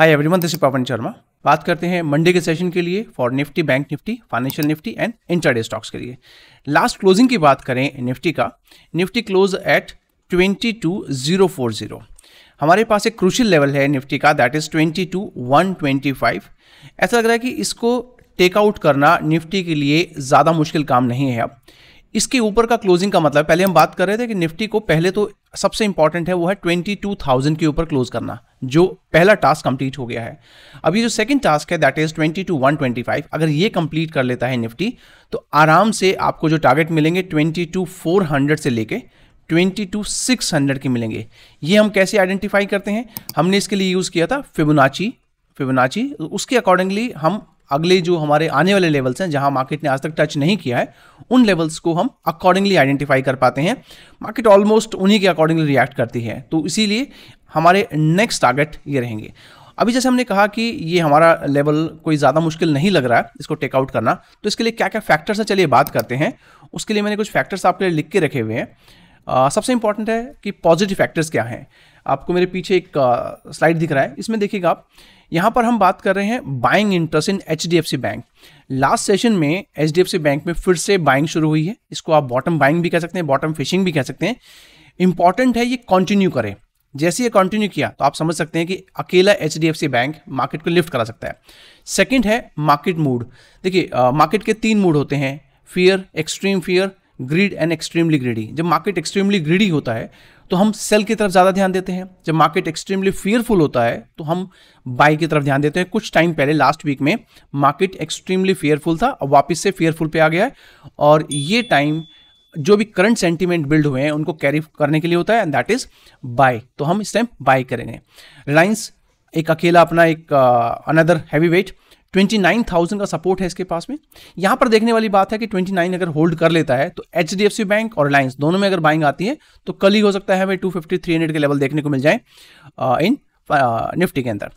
Hi everyone this is Pawan Sharma बात करते हैं मंडे के सेशन के लिए for Nifty bank Nifty financial Nifty and intraday stocks के लिए लास्ट क्लोजिंग की बात करें निफ्टी का Nifty close at twenty two zero four zero हमारे पास एक क्रूशियल लेवल है निफ्टी का that is twenty two one twenty five ऐसा लग रहा है कि इसको टेकआउट करना निफ्टी के लिए ज़्यादा मुश्किल काम नहीं है अब इसके ऊपर का क्लोजिंग का मतलब पहले हम बात कर रहे थे कि निफ्टी को पहले तो सबसे इंपॉर्टेंट है वो है ट्वेंटी टू थाउजेंड के ऊपर क्लोज करना जो पहला टास्क कंप्लीट हो गया है अब ये जो सेकंड टास्क है that is twenty two one twenty five अगर ये कंप्लीट कर लेता है निफ्टी तो आराम से आपको जो टारगेट मिलेंगे ट्वेंटी टू फोर हंड्रेड से लेके ट्वेंटी टू सिक्स हंड्रेड के मिलेंगे ये हम कैसे आइडेंटिफाई करते हैं हमने इसके लिए यूज़ किया था फिबोनाची फिबोनाची उसके अकॉर्डिंगली हम अगले जो हमारे आने वाले लेवल्स हैं जहां मार्केट ने आज तक टच नहीं किया है उन लेवल्स को हम अकॉर्डिंगली आइडेंटिफाई कर पाते हैं मार्केट ऑलमोस्ट उन्हीं के अकॉर्डिंगली रिएक्ट करती है तो इसीलिए हमारे नेक्स्ट टारगेट ये रहेंगे अभी जैसे हमने कहा कि ये हमारा लेवल कोई ज़्यादा मुश्किल नहीं लग रहा है इसको टेकआउट करना तो इसके लिए क्या क्या फैक्टर्स हैं चलिए बात करते हैं उसके लिए मैंने कुछ फैक्टर्स आपके लिए लिख के रखे हुए हैं सबसे इंपॉर्टेंट है कि पॉजिटिव फैक्टर्स क्या हैं आपको मेरे पीछे एक स्लाइड दिख रहा है इसमें देखिएगा आप यहां पर हम बात कर रहे हैं buying interest in H D F C bank last session में H D F C bank में फिर से बाइंग शुरू हुई है इसको आप बॉटम बाइंग भी कह सकते हैं बॉटम फिशिंग भी कह सकते हैं इंपॉर्टेंट है ये कंटिन्यू करें जैसे ये कंटिन्यू किया तो आप समझ सकते हैं कि अकेला H D F C bank market को लिफ्ट करा सकता है सेकेंड है मार्केट मूड देखिए मार्केट के तीन मूड होते हैं fear extreme fear greed and extremely greedy जब मार्केट एक्सट्रीमली ग्रीडी होता है तो हम सेल की तरफ ज़्यादा ध्यान देते हैं जब मार्केट एक्सट्रीमली फियरफुल होता है तो हम बाय की तरफ ध्यान देते हैं कुछ टाइम पहले लास्ट वीक में मार्केट एक्सट्रीमली फेयरफुल था अब वापस से फेयरफुल पे आ गया है और ये टाइम जो भी करंट सेंटीमेंट बिल्ड हुए हैं उनको कैरी करने के लिए होता है एंड दैट इज बाय तो हम इस टाइम बाय करेंगे रिलायंस एक अकेला अपना एक अनदर हैवी वेट 29,000 का सपोर्ट है इसके पास में यहां पर देखने वाली बात है कि 29 अगर होल्ड कर लेता है तो एच बैंक और रिलायंस दोनों में अगर बाइंग आती है तो कल ही हो सकता है हमें टू फिफ्टी के लेवल देखने को मिल जाए इन निफ्टी के अंदर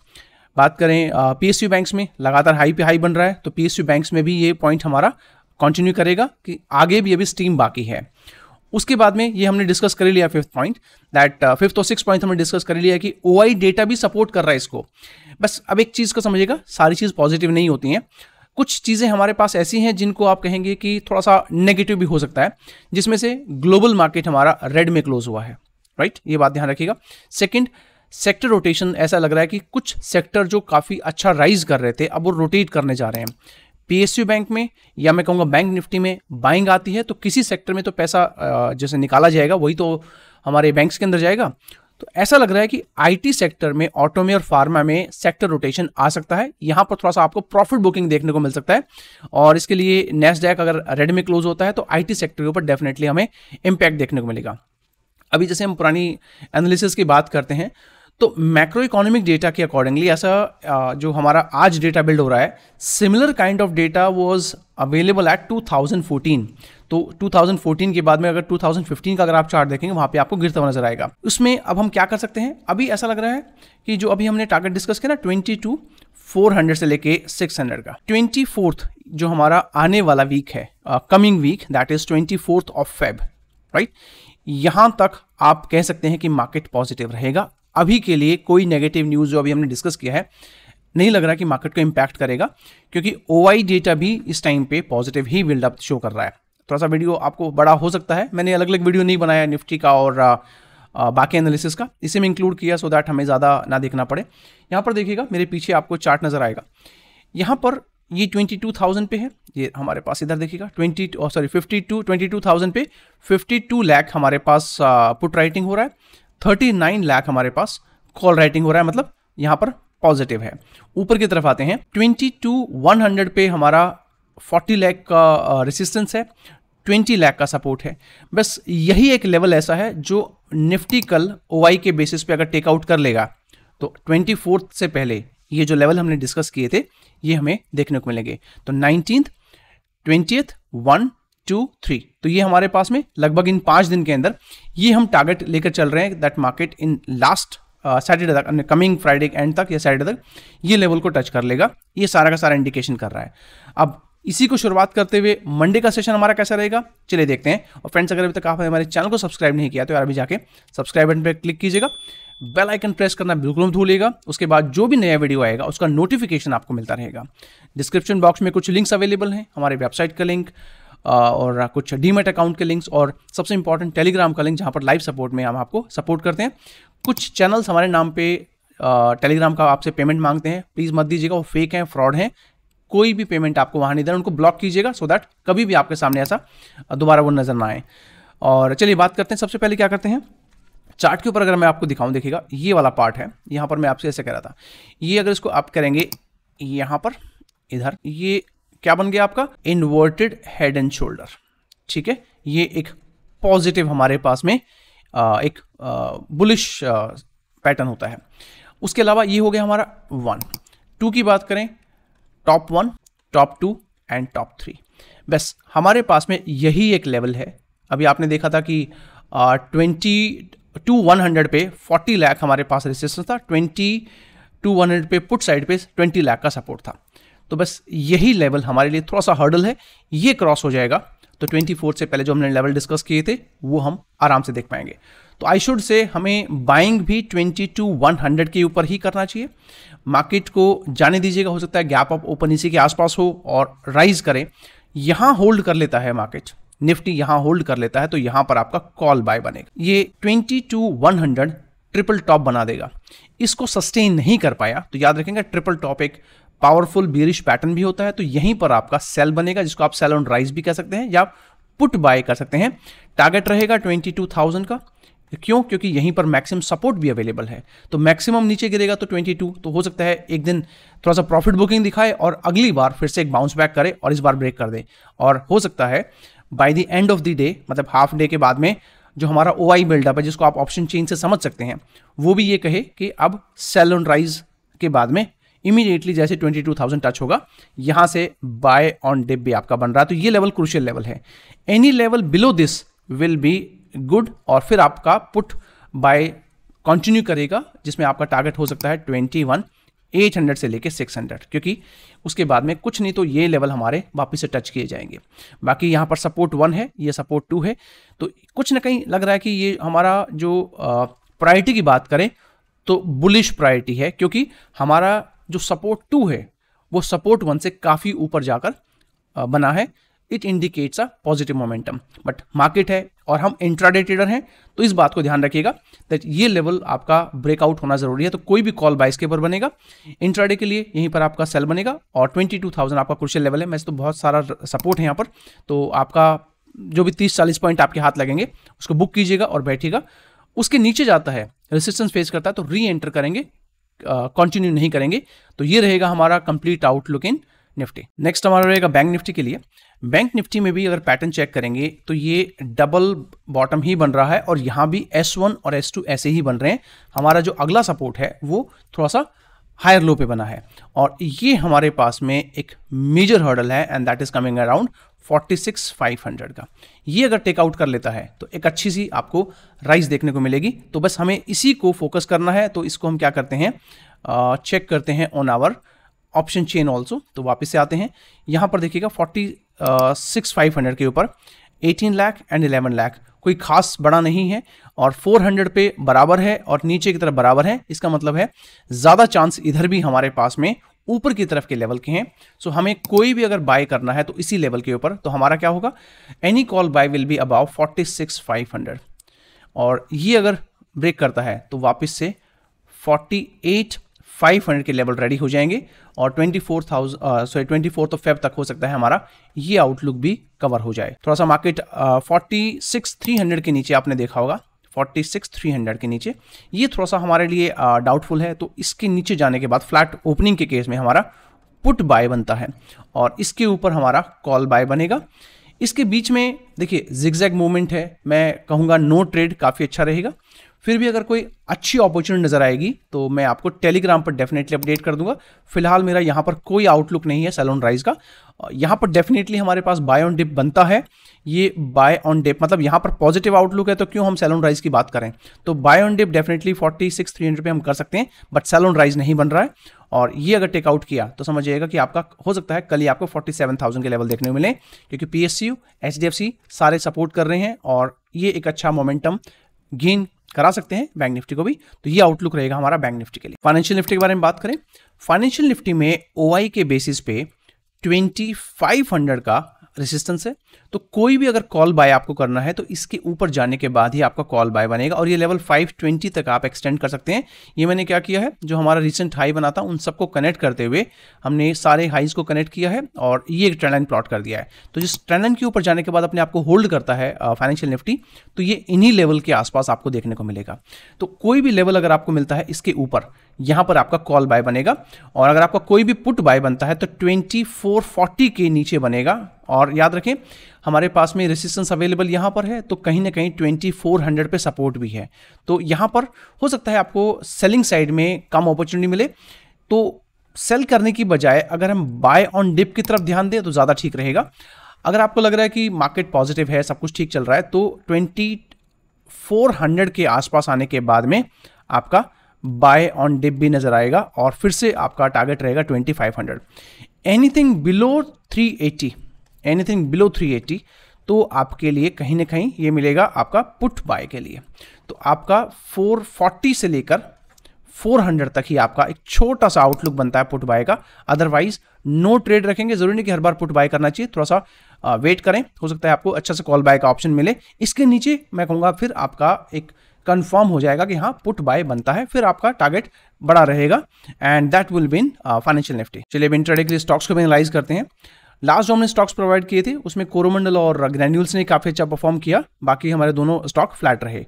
बात करें पी एस बैंक्स में लगातार हाई पे हाई बन रहा है तो पी एस बैंक्स में भी ये पॉइंट हमारा कंटिन्यू करेगा कि आगे भी अभी स्टीम बाकी है उसके बाद में ये हमने डिस्कस कर लिया फिफ्थ पॉइंट दैट फिफ्थ और सिक्स पॉइंट हमने डिस्कस कर लिया कि ओ आई डेटा भी सपोर्ट कर रहा है इसको बस अब एक चीज़ को समझिएगा सारी चीज़ पॉजिटिव नहीं होती हैं कुछ चीज़ें हमारे पास ऐसी हैं जिनको आप कहेंगे कि थोड़ा सा नेगेटिव भी हो सकता है जिसमें से ग्लोबल मार्केट हमारा रेड में क्लोज हुआ है राइट right? ये बात ध्यान रखिएगा सेकेंड सेक्टर रोटेशन ऐसा लग रहा है कि कुछ सेक्टर जो काफ़ी अच्छा राइज कर रहे थे अब वो रोटेट करने जा रहे हैं पीएसयू बैंक में या मैं कहूँगा बैंक निफ्टी में बाइंग आती है तो किसी सेक्टर में तो पैसा जैसे निकाला जाएगा वही तो हमारे बैंक्स के अंदर जाएगा तो ऐसा लग रहा है कि आईटी सेक्टर में ऑटो में और फार्मा में सेक्टर रोटेशन आ सकता है यहाँ पर थोड़ा सा आपको प्रॉफिट बुकिंग देखने को मिल सकता है और इसके लिए नेस्डैक अगर रेड में क्लोज होता है तो आईटी सेक्टर के ऊपर डेफिनेटली हमें इम्पैक्ट देखने को मिलेगा अभी जैसे हम पुरानी एनालिसिस की बात करते हैं तो मैक्रो इकोनॉमिक डेटा के अकॉर्डिंगली ऐसा जो हमारा आज डेटा बिल्ड हो रहा है similar kind of data was available at 2014 तो 2014 के बाद में अगर 2015 का अगर आप चार्ट देखेंगे वहां पे आपको गिरता हुआ नजर आएगा उसमें अब हम क्या कर सकते हैं अभी ऐसा लग रहा है कि जो अभी हमने टारगेट डिस्कस किया ना ट्वेंटी टू फोर हंड्रेड से लेके सिक्स हंड्रेड का ट्वेंटी फोर्थ जो हमारा आने वाला वीक है coming week that is twenty fourth of Feb right यहां तक आप कह सकते हैं कि मार्केट पॉजिटिव रहेगा अभी के लिए कोई नेगेटिव न्यूज़ जो अभी हमने डिस्कस किया है नहीं लग रहा कि मार्केट को इम्पैक्ट करेगा क्योंकि ओ डेटा भी इस टाइम पे पॉजिटिव ही बिल्डअप शो कर रहा है थोड़ा सा वीडियो आपको बड़ा हो सकता है मैंने अलग अलग वीडियो नहीं बनाया निफ्टी का और बाकी एनालिसिस का इसे में इंक्लूड किया सो दैट हमें ज़्यादा ना देखना पड़े यहाँ पर देखिएगा मेरे पीछे आपको चार्ट नज़र आएगा यहाँ पर ये ट्वेंटी टू थाउजेंड पे है ये हमारे पास इधर देखिएगा twenty sorry fifty two twenty two thousand पे फिफ्टी टू हमारे पास पुट राइटिंग हो रहा है थर्टी नाइन लाख हमारे पास कॉल राइटिंग हो रहा है मतलब यहां पर पॉजिटिव है ऊपर की तरफ आते हैं ट्वेंटी टू वन हंड्रेड पे हमारा फोर्टी लैख का रेसिस्टेंस है ट्वेंटी लैख का सपोर्ट है बस यही एक लेवल ऐसा है जो निफ्टी कल ओ के बेसिस पे अगर टेकआउट कर लेगा तो ट्वेंटी से पहले ये जो लेवल हमने डिस्कस किए थे ये हमें देखने को मिलेंगे तो nineteen twenty one two three तो ये हमारे पास में लगभग इन पाँच दिन के अंदर ये हम टारगेट लेकर चल रहे हैं that market in last Saturday तक कमिंग फ्राइडे के एंड तक या सैटरडे तक ये लेवल को टच कर लेगा ये सारा का सारा इंडिकेशन कर रहा है अब इसी को शुरुआत करते हुए मंडे का सेशन हमारा कैसा रहेगा चलिए देखते हैं और फ्रेंड्स अगर अभी तक आपने हमारे चैनल को सब्सक्राइब नहीं किया तो यार अभी जाके सब्सक्राइब बटन पर क्लिक कीजिएगा बेल आइकन प्रेस करना बिल्कुल मत भूलिएगा उसके बाद जो भी नया वीडियो आएगा उसका नोटिफिकेशन आपको मिलता रहेगा डिस्क्रिप्शन बॉक्स में कुछ लिंक्स अवेलेबल हैं हमारे वेबसाइट का लिंक और कुछ डीमेट अकाउंट के लिंक्स और सबसे इंपॉर्टेंट टेलीग्राम का लिंक जहाँ पर लाइव सपोर्ट में हम आपको सपोर्ट करते हैं कुछ चैनल्स हमारे नाम पे टेलीग्राम का आपसे पेमेंट मांगते हैं प्लीज़ मत दीजिएगा वो फेक हैं फ्रॉड हैं कोई भी पेमेंट आपको वहाँ नहीं दे उनको ब्लॉक कीजिएगा सो दैट कभी भी आपके सामने ऐसा दोबारा वो नज़र ना आए और चलिए बात करते हैं सबसे पहले क्या करते हैं चार्ट के ऊपर अगर मैं आपको दिखाऊं देखिएगा ये वाला पार्ट है यहाँ पर मैं आपसे ऐसे कह रहा था ये अगर इसको आप करेंगे यहाँ पर इधर ये क्या बन गया आपका इन्वर्टेड हेड एंड शोल्डर ठीक है ये एक पॉजिटिव हमारे पास में आ, एक बुलिश पैटर्न होता है उसके अलावा ये हो गया हमारा वन टू की बात करें top one top two and top three बस हमारे पास में यही एक लेवल है अभी आपने देखा था कि ट्वेंटी टू वन हंड्रेड पे फोर्टी लैख हमारे पास रेसिस्टेंस था ट्वेंटी टू वन हंड्रेड पे पुट साइड पे ट्वेंटी लैख का सपोर्ट था तो बस यही लेवल हमारे लिए थोड़ा सा हर्डल है ये क्रॉस हो जाएगा तो 24 से पहले जो हमने लेवल डिस्कस किए थे वो हम आराम से देख पाएंगे तो आई शुड से हमें बाइंग भी 20 100 के ऊपर ही करना चाहिए मार्केट को जाने दीजिएगा हो सकता है गैप अप ओपन इसी के आसपास हो और राइज करें यहाँ होल्ड कर लेता है मार्केट निफ्टी यहाँ होल्ड कर लेता है तो यहाँ पर आपका कॉल बाय बनेगा ये ट्वेंटी टू 100 ट्रिपल टॉप बना देगा इसको सस्टेन नहीं कर पाया तो याद रखेंगे ट्रिपल टॉप एक पावरफुल बीरिश पैटर्न भी होता है तो यहीं पर आपका सेल बनेगा जिसको आप सेल ऑन राइज भी कह सकते हैं या पुट बाय कर सकते हैं टारगेट रहेगा 22,000 का क्यों क्योंकि यहीं पर मैक्सिमम सपोर्ट भी अवेलेबल है तो मैक्सिमम नीचे गिरेगा तो 22 तो हो सकता है एक दिन थोड़ा सा प्रॉफिट बुकिंग दिखाए और अगली बार फिर से एक बाउंस बैक करे और इस बार ब्रेक कर दे और हो सकता है by the end of the day मतलब हाफ डे के बाद में जो हमारा ओ आई बिल्डअप है जिसको आप ऑप्शन चेंज से समझ सकते हैं वो भी ये कहे कि अब सेल ऑन राइज के बाद में इमीडिएटली जैसे 22,000 टच होगा यहां से बाय ऑन डिप भी आपका बन रहा है तो ये लेवल क्रूशियल लेवल है any level below this will be good और फिर आपका पुट बाय कंटिन्यू करेगा जिसमें आपका टारगेट हो सकता है ट्वेंटी वन 800 से लेके 600 क्योंकि उसके बाद में कुछ नहीं तो ये लेवल हमारे वापस से टच किए जाएंगे बाकी यहाँ पर सपोर्ट वन है ये सपोर्ट टू है तो कुछ ना कहीं लग रहा है कि ये हमारा जो प्रायोरिटी की बात करें तो बुलिश प्रायोरिटी है क्योंकि हमारा जो सपोर्ट टू है वो सपोर्ट वन से काफ़ी ऊपर जाकर बना है it indicates a positive momentum but market है और हम इंट्राडे ट्रेडर हैं तो इस बात को ध्यान रखिएगा दैट ये लेवल आपका ब्रेकआउट होना जरूरी है तो कोई भी कॉल बाइस के ऊपर बनेगा इंट्राडे के लिए यहीं पर आपका सेल बनेगा और 22,000 आपका क्रुशियल लेवल है मैं तो बहुत सारा सपोर्ट है यहाँ पर तो आपका जो भी तीस चालीस पॉइंट आपके हाथ लगेंगे उसको बुक कीजिएगा और बैठिएगा उसके नीचे जाता है रेसिस्टेंस फेस करता है तो री एंटर करेंगे कंटिन्यू नहीं करेंगे तो ये रहेगा हमारा complete outlook in Nifty next हमारा रहेगा बैंक निफ्टी के लिए बैंक निफ्टी में भी अगर पैटर्न चेक करेंगे तो ये डबल बॉटम ही बन रहा है और यहाँ भी S1 और S2 ऐसे ही बन रहे हैं हमारा जो अगला सपोर्ट है वो थोड़ा सा हायर लो पे बना है और ये हमारे पास में एक मेजर हर्डल है and that is coming around 46,500 का ये अगर टेकआउट कर लेता है तो एक अच्छी सी आपको राइस देखने को मिलेगी तो बस हमें इसी को फोकस करना है तो इसको हम क्या करते हैं चेक करते हैं on our option chain also तो वापस से आते हैं यहाँ पर देखिएगा फोर्टी सिक्स फाइव हंड्रेड के ऊपर eighteen lakh and eleven lakh कोई खास बड़ा नहीं है और 400 पे बराबर है और नीचे की तरफ बराबर है इसका मतलब है ज़्यादा चांस इधर भी हमारे पास में ऊपर की तरफ के लेवल के हैं सो so, हमें कोई भी अगर बाय करना है तो इसी लेवल के ऊपर तो हमारा क्या होगा any call buy will be above forty six five hundred और ये अगर ब्रेक करता है तो वापस से फोर्टी एट 500 के लेवल रेडी हो जाएंगे और 24,000 sorry twenty fourth of Feb तक हो सकता है हमारा ये आउटलुक भी कवर हो जाए थोड़ा सा market forty six three hundred के नीचे आपने देखा होगा फोर्टी सिक्स थ्री हंड्रेड के नीचे ये थोड़ा सा हमारे लिए डाउटफुल uh, है तो इसके नीचे जाने के बाद फ्लैट ओपनिंग के केस में हमारा पुट बाय बनता है और इसके ऊपर हमारा कॉल बाय बनेगा इसके बीच में देखिए जिगजैग मूवमेंट है मैं कहूँगा नो ट्रेड काफ़ी अच्छा रहेगा फिर भी अगर कोई अच्छी अपॉर्चुनिटी नज़र आएगी तो मैं आपको टेलीग्राम पर डेफिनेटली अपडेट कर दूंगा फिलहाल मेरा यहाँ पर कोई आउटलुक नहीं है सैलून राइज का यहाँ पर डेफिनेटली हमारे पास बाय ऑन डिप बनता है ये बाय ऑन डिप मतलब यहाँ पर पॉजिटिव आउटलुक है तो क्यों हम सैलून राइज की बात करें तो buy on dip definitely forty six three hundred हम कर सकते हैं बट सैलून राइज नहीं बन रहा है और ये अगर टेकआउट किया तो समझिएगा कि आपका हो सकता है कल ही आपको फोर्टी सेवन थाउजेंड के लेवल देखने को मिले क्योंकि पी एस सी सारे सपोर्ट कर रहे हैं और ये एक अच्छा मोमेंटम गेन करा सकते हैं बैंक निफ्टी को भी तो ये आउटलुक रहेगा हमारा बैंक निफ्टी के लिए फाइनेंशियल निफ्टी के बारे में बात करें फाइनेंशियल निफ्टी में ओ के बेसिस पे 2500 का रेसिस्टेंस है तो कोई भी अगर कॉल बाय आपको करना है तो इसके ऊपर जाने के बाद ही आपका कॉल बाय बनेगा और ये लेवल 520 तक आप एक्सटेंड कर सकते हैं ये मैंने क्या किया है जो हमारा रिसेंट हाई बना था उन सबको कनेक्ट करते हुए हमने सारे हाईज को कनेक्ट किया है और ये एक ट्रेंड लाइन प्लॉट कर दिया है तो जिस ट्रेंड लाइन के ऊपर जाने के बाद अपने आपको होल्ड करता है फाइनेंशियल निफ्टी तो ये इन्हीं लेवल के आसपास आपको देखने को मिलेगा तो कोई भी लेवल अगर आपको मिलता है इसके ऊपर यहां पर आपका कॉल बाय बनेगा और अगर आपका कोई भी पुट बाय बनता है तो 2440 के नीचे बनेगा और याद रखें हमारे पास में रेसिस्टेंस अवेलेबल यहाँ पर है तो कहीं ना कहीं ट्वेंटी फोर हंड्रेड पर सपोर्ट भी है तो यहाँ पर हो सकता है आपको सेलिंग साइड में कम अपॉर्चुनिटी मिले तो सेल करने की बजाय अगर हम बाय ऑन डिप की तरफ ध्यान दें तो ज़्यादा ठीक रहेगा अगर आपको लग रहा है कि मार्केट पॉजिटिव है सब कुछ ठीक चल रहा है तो ट्वेंटी फोर हंड्रेड के आसपास आने के बाद में आपका बाय ऑन डिप भी नज़र आएगा और फिर से आपका टारगेट रहेगा twenty five hundred anything below three eighty anything below 380 तो आपके लिए कहीं ना कहीं ये मिलेगा आपका पुट बाय के लिए तो आपका 440 से लेकर 400 तक ही आपका एक छोटा सा आउटलुक बनता है पुट बाय का अदरवाइज नो ट्रेड रखेंगे जरूरी नहीं कि हर बार पुट बाय करना चाहिए थोड़ा सा वेट करें हो सकता है आपको अच्छा सा कॉल बाय का ऑप्शन मिले इसके नीचे मैं कहूँगा फिर आपका एक कंफर्म हो जाएगा कि हाँ पुट बाय बनता है फिर आपका टारगेट बड़ा रहेगा and that will been financial Nifty चलिए अब इंट्राडे के लिए स्टॉक्स को भी एनालाइज करते हैं लास्ट जो हमने स्टॉक्स प्रोवाइड किए थे उसमें कोरोमंडल और ग्रैन्यूल्स ने काफ़ी अच्छा परफॉर्म किया बाकी हमारे दोनों स्टॉक फ्लैट रहे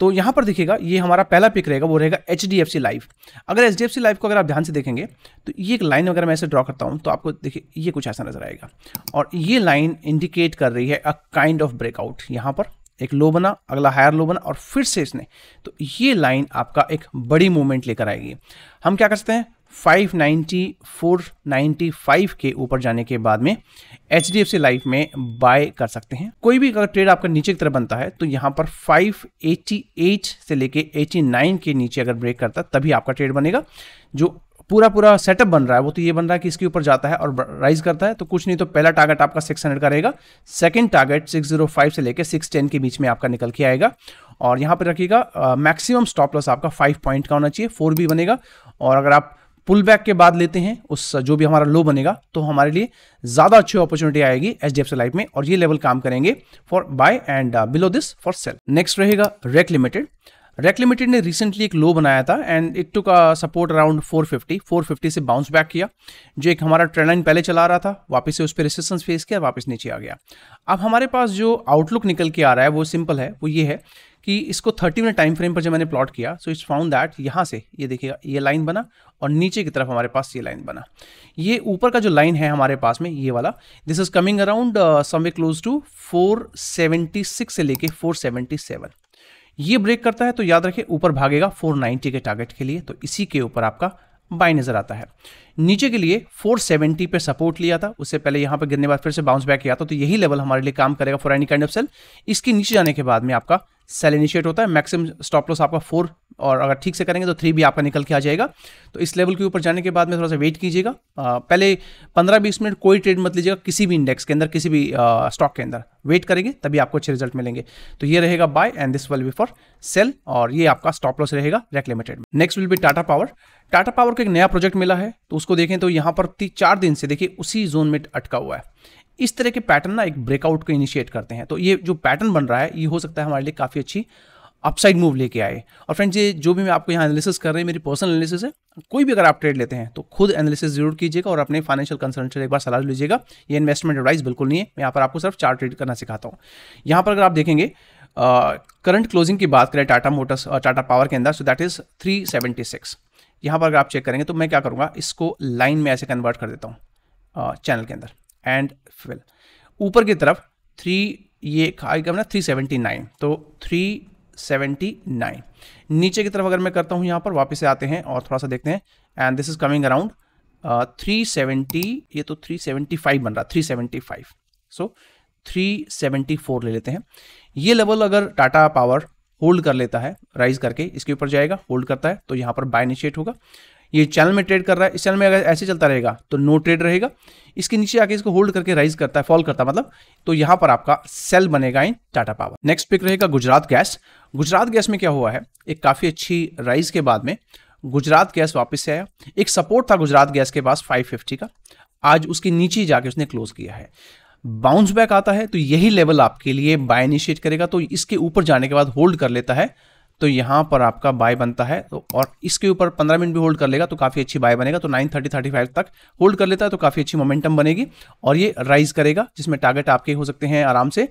तो यहाँ पर देखिएगा ये हमारा पहला पिक रहेगा वो रहेगा H D F C life अगर H D F C life को अगर आप ध्यान से देखेंगे तो ये एक लाइन अगर मैं ऐसे ड्रॉ करता हूँ तो आपको देखिए ये कुछ ऐसा नजर आएगा और ये लाइन इंडिकेट कर रही है अ काइंड ऑफ ब्रेकआउट यहाँ पर एक लो बना अगला हायर लो बना और फिर से इसने तो ये लाइन आपका एक बड़ी मूवमेंट लेकर आएगी हम क्या कर सकते हैं 590 495 के ऊपर जाने के बाद में H D F C life में बाय कर सकते हैं कोई भी अगर ट्रेड आपका नीचे की तरफ बनता है तो यहाँ पर 588 से लेके 89 के नीचे अगर ब्रेक करता तभी आपका ट्रेड बनेगा जो पूरा पूरा सेटअप बन रहा है वो तो ये बन रहा है कि इसके ऊपर जाता है और राइज करता है तो कुछ नहीं तो पहला टारगेट आपका सिक्स हंड्रेड का रहेगा second target six zero five से लेकर सिक्स टेन के बीच में आपका निकल के आएगा और यहाँ पर रखिएगा मैक्सिमम स्टॉप लॉस आपका फाइव पॉइंट का होना चाहिए फोर भी बनेगा और अगर आप पुल बैक के बाद लेते हैं उस जो भी हमारा लो बनेगा तो हमारे लिए ज़्यादा अच्छी अपॉर्चुनिटी आएगी H D F C life में और ये लेवल काम करेंगे for buy and below this for sell next रहेगा रेक लिमिटेड रेक लिमिटेड ने रिसेंटली एक लो बनाया था एंड इट टू का सपोर्ट अराउंड 450 450 से बाउंस बैक किया जो एक हमारा ट्रेंड लाइन पहले चला रहा था वापस से उस पर रेसिस्टेंस फेस किया वापस नीचे आ गया अब हमारे पास जो आउटलुक निकल के आ रहा है वो सिंपल है वो ये है कि इसको 30 मिनट टाइम फ्रेम पर जब मैंने प्लॉट किया सो इट्स फाउंड दैट यहाँ से ये देखिएगा ये लाइन बना और नीचे की तरफ हमारे पास ये लाइन बना ये ऊपर का जो लाइन है हमारे पास में ये वाला this is coming around somewhere close to 476 से लेके 477 ये ब्रेक करता है तो याद रखें ऊपर भागेगा 490 के टारगेट के लिए तो इसी के ऊपर आपका बाई नज़र आता है नीचे के लिए 470 पे सपोर्ट लिया था उससे पहले यहां पर गिरने बाद फिर से बाउंस बैक किया था तो यही लेवल हमारे लिए काम करेगा for any kind of sell इसके नीचे जाने के बाद में आपका सेल इनिशिएट होता है मैक्सिमम स्टॉप लॉस आपका फोर और अगर ठीक से करेंगे तो थ्री भी आपका निकल के आ जाएगा तो इस लेवल के ऊपर जाने के बाद में थोड़ा सा वेट कीजिएगा पहले पंद्रह बीस मिनट कोई ट्रेड मत लीजिएगा किसी भी इंडेक्स के अंदर किसी भी स्टॉक के अंदर वेट करेंगे तभी आपको अच्छे रिजल्ट मिलेंगे तो ये रहेगा buy and this will be for sell और ये आपका स्टॉप लॉस रहेगा REC limited next will be Tata Power Tata Power को एक नया प्रोजेक्ट मिला है तो उसको देखें तो यहाँ पर चार दिन से देखिए उसी जोन में अटका हुआ है इस तरह के पैटर्न ना एक ब्रेकआउट को इनिशिएट करते हैं तो ये जो पैटर्न बन रहा है ये हो सकता है हमारे लिए काफ़ी अच्छी अपसाइड मूव लेके आए और फ्रेंड्स ये जो भी मैं आपको यहाँ एनालिसिस कर रहे हैं मेरी पर्सनल एनालिसिस है कोई भी अगर आप ट्रेड लेते हैं तो खुद एनालिसिस जरूर कीजिएगा और अपने फाइनेंशियल कंसल्टेंट से एक बार सलाह लीजिएगा ये इन्वेस्टमेंट एडवाइस बिल्कुल नहीं है मैं यहाँ पर आपको सिर्फ चार ट्रेड करना सिखाता हूँ यहाँ पर अगर आप देखेंगे करंट क्लोजिंग की बात करें टाटा मोटर्स टाटा पावर के अंदर so that is three seventy six यहाँ पर अगर आप चेक करेंगे तो मैं क्या करूँगा इसको लाइन में ऐसे कन्वर्ट कर देता हूँ चैनल के अंदर एंड फिल ऊपर की तरफ थ्री ये खाई ना थ्री सेवेंटी नाइन तो थ्री 79 नीचे की तरफ अगर मैं करता हूँ यहाँ पर वापस से आते हैं और थोड़ा सा देखते हैं and this is coming around three seventy ये तो थ्री फाइव बन रहा three five so three seventy four ले लेते हैं ये लेवल अगर टाटा पावर होल्ड कर लेता है राइज करके इसके ऊपर जाएगा होल्ड करता है तो यहाँ पर बाय इनिशिएट होगा ये चैनल में ट्रेड कर रहा है इस चैनल में अगर ऐसे चलता रहेगा तो नो ट्रेड रहेगा इसके नीचे आके इसको होल्ड करके राइज करता है फॉल करता है मतलब तो यहां पर आपका सेल बनेगा in Tata Power next pick रहेगा गुजरात गैस गुजरात गैस में क्या हुआ है एक काफ़ी अच्छी राइज के बाद में गुजरात गैस वापस से आया एक सपोर्ट था गुजरात गैस के पास 550 का आज उसके नीचे जाके उसने क्लोज किया है बाउंस बैक आता है तो यही लेवल आपके लिए बाय इनिशिएट करेगा तो इसके ऊपर जाने के बाद होल्ड कर लेता है तो यहाँ पर आपका बाय बनता है तो और इसके ऊपर 15 मिनट भी होल्ड कर लेगा तो काफ़ी अच्छी बाय बनेगा तो 930 35 तक होल्ड कर लेता है तो काफ़ी अच्छी मोमेंटम बनेगी और ये राइज करेगा जिसमें टारगेट आपके हो सकते हैं आराम से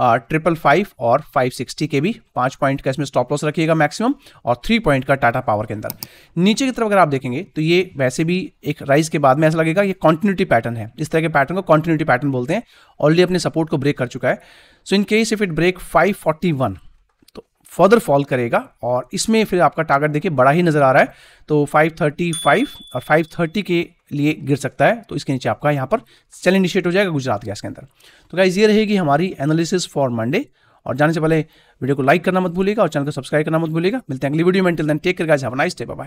ट्रिपल फाइव और 560 के भी पाँच पॉइंट का इसमें स्टॉप लॉस रखिएगा मैक्सिमम और थ्री पॉइंट का टाटा पावर के अंदर नीचे की तरफ अगर आप देखेंगे तो ये वैसे भी एक राइज के बाद में ऐसा लगेगा ये कॉन्टिन्यूटी पैटर्न है इस तरह के पैटर्न को कॉन्टिन्यूटी पैटर्न बोलते हैं ऑलरेडी अपने सपोर्ट को ब्रेक कर चुका है so in case if it break five further fall करेगा और इसमें फिर आपका टारगेट देखिए बड़ा ही नज़र आ रहा है तो 535 और 530 के लिए गिर सकता है तो इसके नीचे आपका यहाँ पर सेल इनिशिएट हो जाएगा गुजरात गैस के अंदर तो गाइज ये रहेगी हमारी एनालिसिस फॉर मंडे और जाने से पहले वीडियो को लाइक करना मत भूलेगा और चैनल को सब्सक्राइब करना मत भूलेगा मिलते हैं अगली वीडियो में टेक कर guys have nice day bye